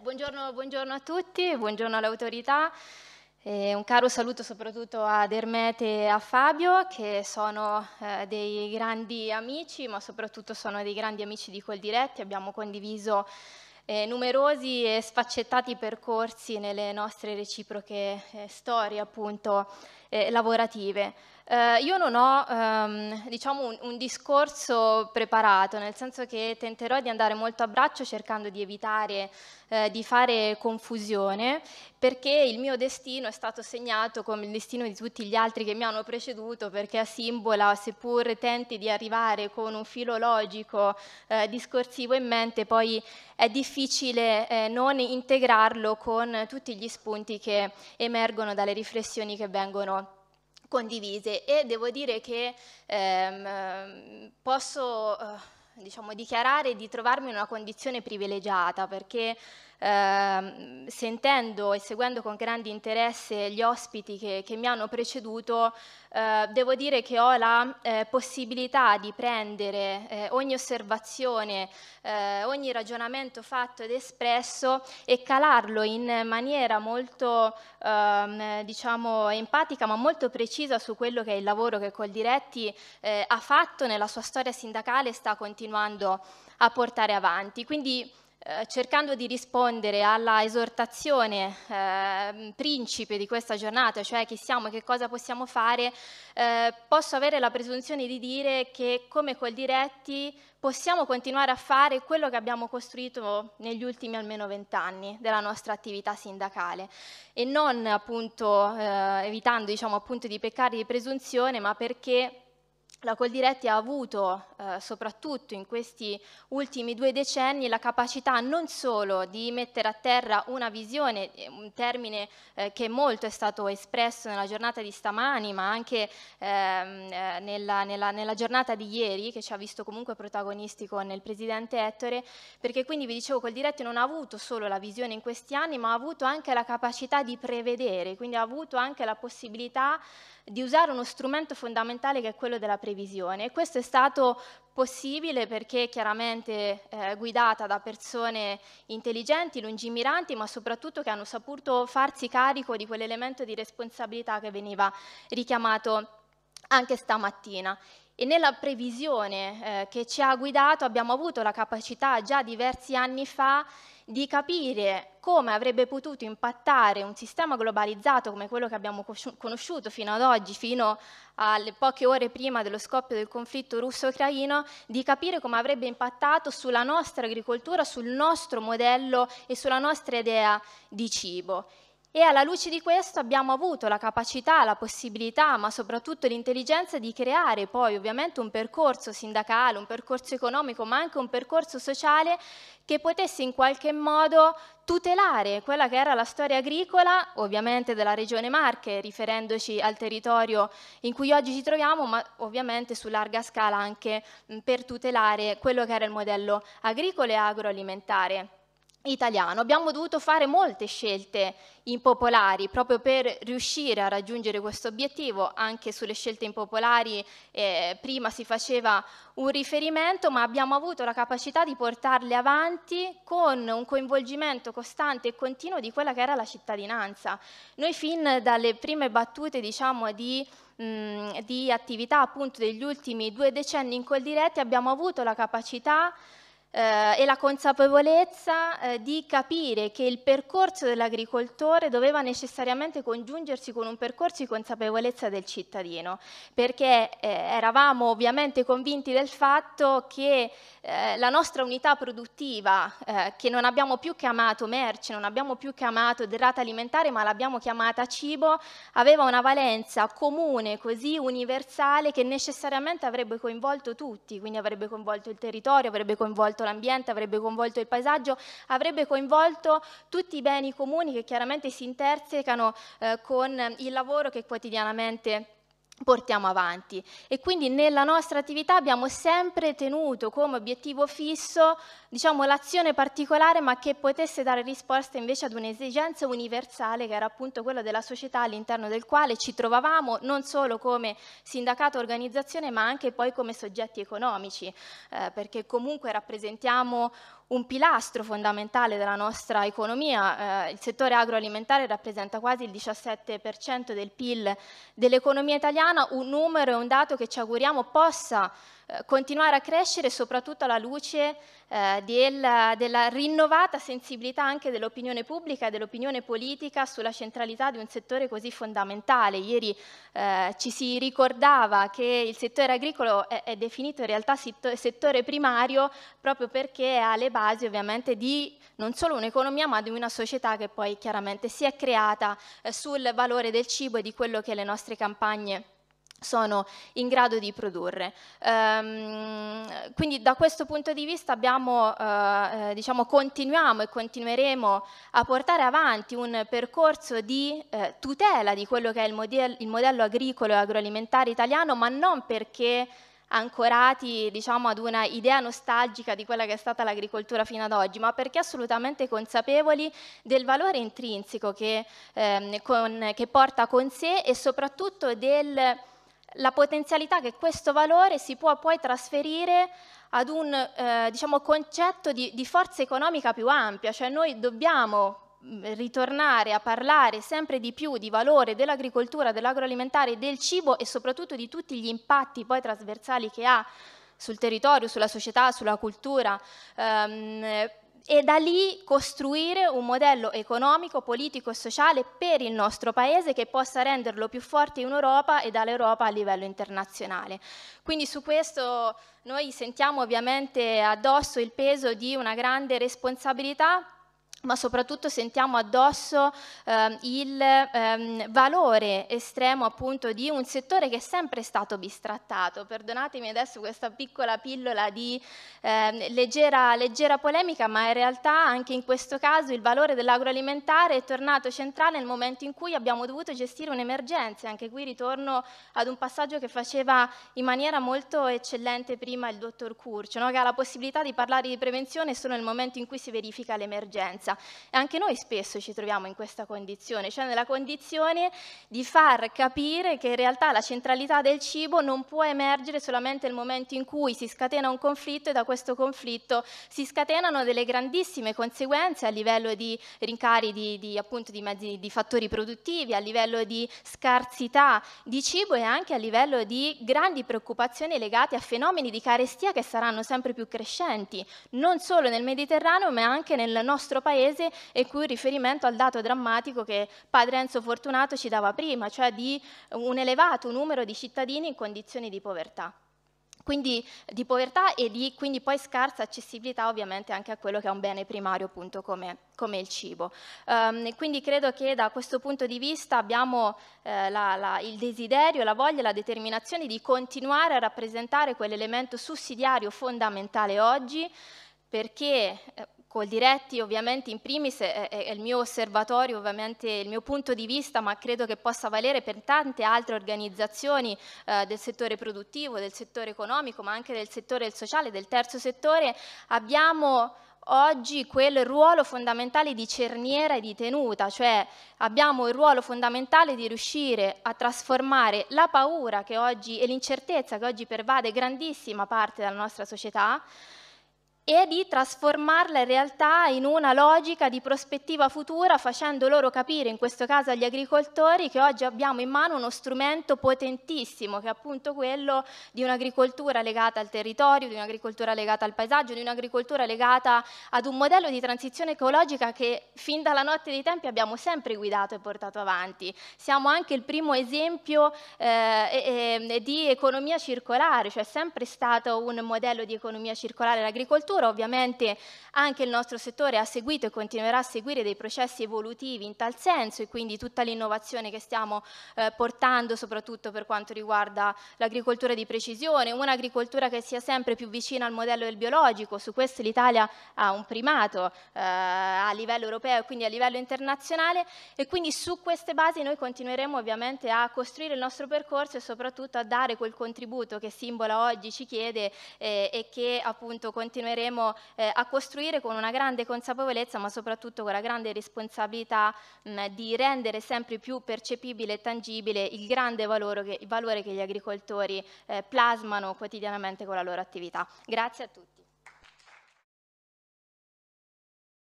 Buongiorno, buongiorno, a tutti, buongiorno all'autorità. Eh, un caro saluto soprattutto ad Ermete e a Fabio che sono eh, dei grandi amici ma soprattutto sono dei grandi amici di Coldiretti, abbiamo condiviso eh, numerosi e sfaccettati percorsi nelle nostre reciproche eh, storie appunto eh, lavorative. Eh, io non ho ehm, diciamo un, un, discorso preparato, nel senso che tenterò di andare molto a braccio cercando di evitare eh, di fare confusione, perché il mio destino è stato segnato come il destino di tutti gli altri che mi hanno preceduto, perché a Simbola, seppur tenti di arrivare con un filo logico eh, discorsivo in mente, poi è difficile eh, non integrarlo con tutti gli spunti che emergono dalle riflessioni che vengono condivise e devo dire che ehm, posso eh, diciamo, dichiarare di trovarmi in una condizione privilegiata perché eh, sentendo e seguendo con grande interesse gli ospiti che, che mi hanno preceduto, eh, devo dire che ho la eh, possibilità di prendere eh, ogni osservazione, eh, ogni ragionamento fatto ed espresso e calarlo in maniera molto ehm, diciamo empatica ma molto precisa su quello che è il lavoro che Coldiretti eh, ha fatto nella sua storia sindacale e sta continuando a portare avanti. Quindi eh, cercando di rispondere alla esortazione eh, principe di questa giornata, cioè chi siamo e che cosa possiamo fare, eh, posso avere la presunzione di dire che come col diretti possiamo continuare a fare quello che abbiamo costruito negli ultimi almeno vent'anni della nostra attività sindacale e non appunto eh, evitando diciamo, appunto di peccare di presunzione, ma perché la Coldiretti ha avuto eh, soprattutto in questi ultimi due decenni la capacità non solo di mettere a terra una visione, eh, un termine eh, che molto è stato espresso nella giornata di stamani, ma anche ehm, eh, nella, nella, nella, giornata di ieri, che ci ha visto comunque protagonisti con il Presidente Ettore, perché quindi vi dicevo Coldiretti non ha avuto solo la visione in questi anni, ma ha avuto anche la capacità di prevedere, quindi ha avuto anche la possibilità di usare uno strumento fondamentale che è quello della previsione. E questo è stato possibile perché chiaramente eh, guidata da persone intelligenti, lungimiranti, ma soprattutto che hanno saputo farsi carico di quell'elemento di responsabilità che veniva richiamato anche stamattina e nella previsione eh, che ci ha guidato abbiamo avuto la capacità già diversi anni fa di capire come avrebbe potuto impattare un sistema globalizzato come quello che abbiamo conosciuto fino ad oggi, fino alle poche ore prima dello scoppio del conflitto russo-ucraino, di capire come avrebbe impattato sulla nostra agricoltura, sul nostro modello e sulla nostra idea di cibo. E alla luce di questo abbiamo avuto la capacità, la possibilità, ma soprattutto l'intelligenza di creare poi ovviamente un percorso sindacale, un percorso economico, ma anche un percorso sociale che potesse in qualche modo tutelare quella che era la storia agricola, ovviamente della regione Marche, riferendoci al territorio in cui oggi ci troviamo, ma ovviamente su larga scala anche per tutelare quello che era il modello agricolo e agroalimentare italiano. Abbiamo dovuto fare molte scelte impopolari proprio per riuscire a raggiungere questo obiettivo, anche sulle scelte impopolari eh, prima si faceva un riferimento, ma abbiamo avuto la capacità di portarle avanti con un coinvolgimento costante e continuo di quella che era la cittadinanza. Noi fin dalle prime battute diciamo, di mm, di attività appunto degli ultimi due decenni in Coldiretti abbiamo avuto la capacità eh, e la consapevolezza eh, di capire che il percorso dell'agricoltore doveva necessariamente congiungersi con un percorso di consapevolezza del cittadino, perché eh, eravamo ovviamente convinti del fatto che eh, la nostra unità produttiva, eh, che non abbiamo più chiamato merce, non abbiamo più chiamato derrata alimentare, ma l'abbiamo chiamata cibo, aveva una valenza comune, così universale, che necessariamente avrebbe coinvolto tutti, quindi avrebbe coinvolto il territorio, avrebbe coinvolto coinvolto l'ambiente, avrebbe coinvolto il paesaggio, avrebbe coinvolto tutti i beni comuni che chiaramente si intersecano eh, con il lavoro che quotidianamente portiamo avanti e quindi nella nostra attività abbiamo sempre tenuto come obiettivo fisso diciamo, l'azione particolare ma che potesse dare risposta invece ad un'esigenza universale che era appunto quella della società all'interno del quale ci trovavamo non solo come sindacato organizzazione ma anche poi come soggetti economici eh, perché comunque rappresentiamo un pilastro fondamentale della nostra economia. Eh, il settore agroalimentare rappresenta quasi il 17% del PIL dell'economia italiana, un numero e un dato che ci auguriamo possa eh, continuare a crescere soprattutto alla luce eh, del, della rinnovata sensibilità anche dell'opinione pubblica e dell'opinione politica sulla centralità di un settore così fondamentale. Ieri eh, ci si ricordava che il settore agricolo è, è definito in realtà settore primario proprio perché è alle basi ovviamente di non solo un'economia ma di una società che poi chiaramente si è creata eh, sul valore del cibo e di quello che le nostre campagne sono in grado di produrre. Um, quindi da questo punto di vista abbiamo, uh, diciamo, continuiamo e continueremo a portare avanti un percorso di uh, tutela di quello che è il, model il modello agricolo e agroalimentare italiano, ma non perché ancorati diciamo, ad una idea nostalgica di quella che è stata l'agricoltura fino ad oggi, ma perché assolutamente consapevoli del valore intrinseco che, ehm, con, che porta con sé e soprattutto del la potenzialità che questo valore si può poi trasferire ad un eh, diciamo, concetto di, di forza economica più ampia, cioè noi dobbiamo mm, ritornare a parlare sempre di più di valore dell'agricoltura, dell'agroalimentare, del cibo e soprattutto di tutti gli impatti poi trasversali che ha sul territorio, sulla società, sulla cultura, ehm, e da lì costruire un modello economico, politico e sociale per il nostro Paese che possa renderlo più forte in Europa e dall'Europa a livello internazionale. Quindi su questo noi sentiamo ovviamente addosso il peso di una grande responsabilità ma soprattutto sentiamo addosso eh, il ehm, valore estremo appunto di un settore che è sempre stato bistrattato. Perdonatemi adesso questa piccola pillola di eh, leggera, leggera, polemica, ma in realtà anche in questo caso il valore dell'agroalimentare è tornato centrale nel momento in cui abbiamo dovuto gestire un'emergenza. Anche qui ritorno ad un passaggio che faceva in maniera molto eccellente prima il dottor Curcio, no? che ha la possibilità di parlare di prevenzione solo nel momento in cui si verifica l'emergenza esperienza. E anche noi spesso ci troviamo in questa condizione, cioè nella condizione di far capire che in realtà la centralità del cibo non può emergere solamente nel momento in cui si scatena un conflitto e da questo conflitto si scatenano delle grandissime conseguenze a livello di rincari di, di, appunto, di, mezzi, di fattori produttivi, a livello di scarsità di cibo e anche a livello di grandi preoccupazioni legate a fenomeni di carestia che saranno sempre più crescenti, non solo nel Mediterraneo ma anche nel nostro paese Paese e qui un riferimento al dato drammatico che padre Enzo Fortunato ci dava prima, cioè di un elevato numero di cittadini in condizioni di povertà quindi di povertà e di quindi poi scarsa accessibilità ovviamente anche a quello che è un bene primario appunto come, come il cibo. Um, quindi credo che da questo punto di vista abbiamo eh, la, la, il desiderio, la voglia, la determinazione di continuare a rappresentare quell'elemento sussidiario fondamentale oggi perché eh, Col diretti ovviamente in primis è, il mio osservatorio, ovviamente il mio punto di vista, ma credo che possa valere per tante altre organizzazioni eh, del settore produttivo, del settore economico, ma anche del settore sociale, del terzo settore. Abbiamo oggi quel ruolo fondamentale di cerniera e di tenuta, cioè abbiamo il ruolo fondamentale di riuscire a trasformare la paura che oggi e l'incertezza che oggi pervade grandissima parte della nostra società e di trasformarla in realtà in una logica di prospettiva futura facendo loro capire, in questo caso agli agricoltori, che oggi abbiamo in mano uno strumento potentissimo che è appunto quello di un'agricoltura legata al territorio, di un'agricoltura legata al paesaggio, di un'agricoltura legata ad un modello di transizione ecologica che fin dalla notte dei tempi abbiamo sempre guidato e portato avanti. Siamo anche il primo esempio eh, eh, di economia circolare, cioè è sempre stato un modello di economia circolare l'agricoltura futuro. Ovviamente anche il nostro settore ha seguito e continuerà a seguire dei processi evolutivi in tal senso e quindi tutta l'innovazione che stiamo eh, portando soprattutto per quanto riguarda l'agricoltura di precisione, un'agricoltura che sia sempre più vicina al modello del biologico, su questo l'Italia ha un primato eh, a livello europeo e quindi a livello internazionale e quindi su queste basi noi continueremo ovviamente a costruire il nostro percorso e soprattutto a dare quel contributo che Simbola oggi ci chiede eh, e che appunto continueremo andremo eh, a costruire con una grande consapevolezza, ma soprattutto con la grande responsabilità mh, di rendere sempre più percepibile e tangibile il grande valore che, valore che gli agricoltori eh, plasmano quotidianamente con la loro attività. Grazie a tutti.